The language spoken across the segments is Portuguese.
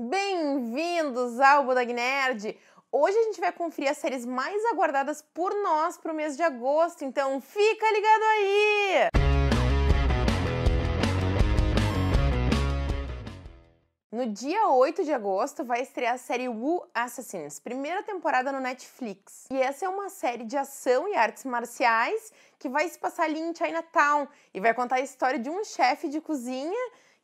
Bem-vindos ao Budag Nerd! Hoje a gente vai conferir as séries mais aguardadas por nós para o mês de agosto, então fica ligado aí! No dia 8 de agosto vai estrear a série Wu Assassins, primeira temporada no Netflix. E essa é uma série de ação e artes marciais que vai se passar ali em Chinatown e vai contar a história de um chefe de cozinha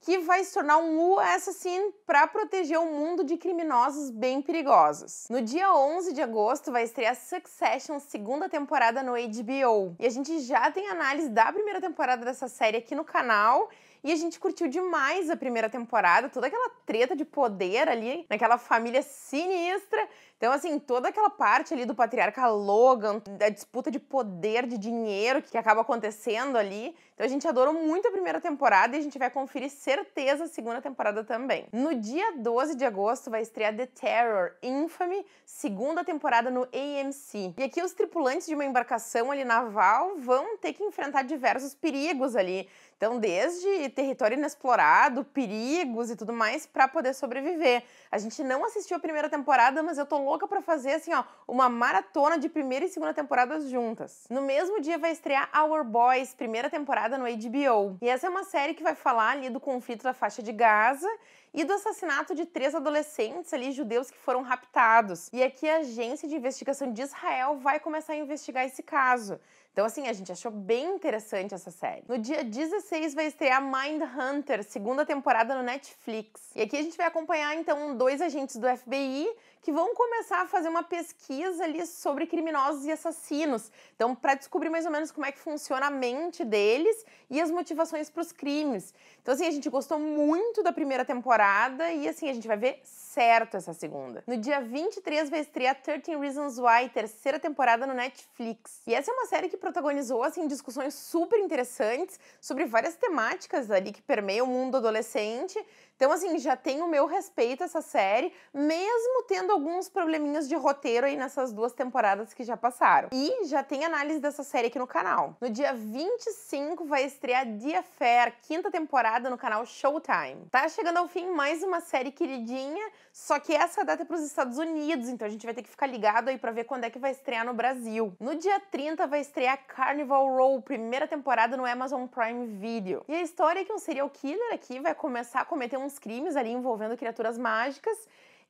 que vai se tornar um assassino para proteger o mundo de criminosos bem perigosos. No dia 11 de agosto vai estrear Succession, segunda temporada no HBO. E a gente já tem análise da primeira temporada dessa série aqui no canal e a gente curtiu demais a primeira temporada, toda aquela treta de poder ali, naquela família sinistra. Então, assim, toda aquela parte ali do patriarca Logan, da disputa de poder, de dinheiro que acaba acontecendo ali. Então, a gente adorou muito a primeira temporada e a gente vai conferir certeza a segunda temporada também. No dia 12 de agosto vai estrear The Terror Infamy, segunda temporada no AMC. E aqui os tripulantes de uma embarcação ali naval vão ter que enfrentar diversos perigos ali. Então, desde território inexplorado, perigos e tudo mais para poder sobreviver. A gente não assistiu a primeira temporada, mas eu tô louca para fazer assim, ó, uma maratona de primeira e segunda temporadas juntas. No mesmo dia vai estrear Our Boys, primeira temporada no HBO. E essa é uma série que vai falar ali do conflito da faixa de Gaza e do assassinato de três adolescentes ali judeus que foram raptados. E aqui a agência de investigação de Israel vai começar a investigar esse caso. Então, assim, a gente achou bem interessante essa série. No dia 16 vai estrear Mind Hunter, segunda temporada no Netflix. E aqui a gente vai acompanhar, então, dois agentes do FBI que vão começar a fazer uma pesquisa ali sobre criminosos e assassinos. Então, para descobrir mais ou menos como é que funciona a mente deles e as motivações para os crimes. Então, assim, a gente gostou muito da primeira temporada e, assim, a gente vai ver certo essa segunda. No dia 23 vai estrear 13 Reasons Why, terceira temporada no Netflix. E essa é uma série que protagonizou assim discussões super interessantes sobre várias temáticas ali que permeiam o mundo adolescente. Então assim, já tem o meu respeito a essa série, mesmo tendo alguns probleminhas de roteiro aí nessas duas temporadas que já passaram. E já tem análise dessa série aqui no canal. No dia 25 vai estrear The Affair, quinta temporada no canal Showtime. Tá chegando ao fim mais uma série queridinha, só que essa data é para os Estados Unidos, então a gente vai ter que ficar ligado aí para ver quando é que vai estrear no Brasil. No dia 30 vai estrear é Carnival Row, primeira temporada no Amazon Prime Video. E a história é que um serial killer aqui vai começar a cometer uns crimes ali envolvendo criaturas mágicas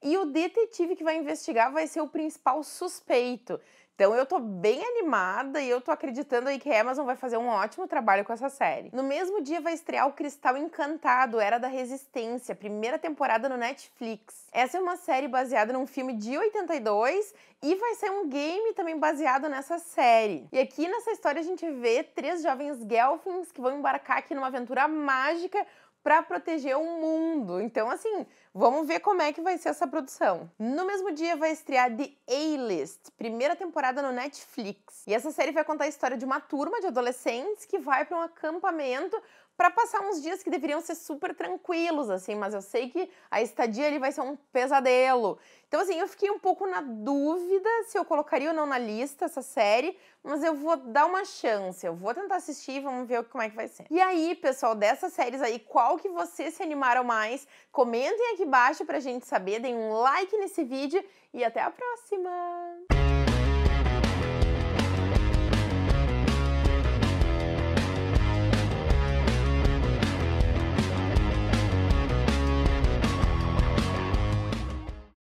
e o detetive que vai investigar vai ser o principal suspeito. Então eu tô bem animada e eu tô acreditando aí que a Amazon vai fazer um ótimo trabalho com essa série. No mesmo dia vai estrear o Cristal Encantado, Era da Resistência, primeira temporada no Netflix. Essa é uma série baseada num filme de 82 e vai ser um game também baseado nessa série. E aqui nessa história a gente vê três jovens Gelfins que vão embarcar aqui numa aventura mágica para proteger o mundo. Então, assim, vamos ver como é que vai ser essa produção. No mesmo dia vai estrear The A-List, primeira temporada no Netflix. E essa série vai contar a história de uma turma de adolescentes que vai para um acampamento para passar uns dias que deveriam ser super tranquilos, assim, mas eu sei que a estadia ali vai ser um pesadelo. Então, assim, eu fiquei um pouco na dúvida se eu colocaria ou não na lista essa série, mas eu vou dar uma chance, eu vou tentar assistir, e vamos ver como é que vai ser. E aí, pessoal, dessas séries aí, qual que vocês se animaram mais? Comentem aqui embaixo pra gente saber, deem um like nesse vídeo e até a próxima!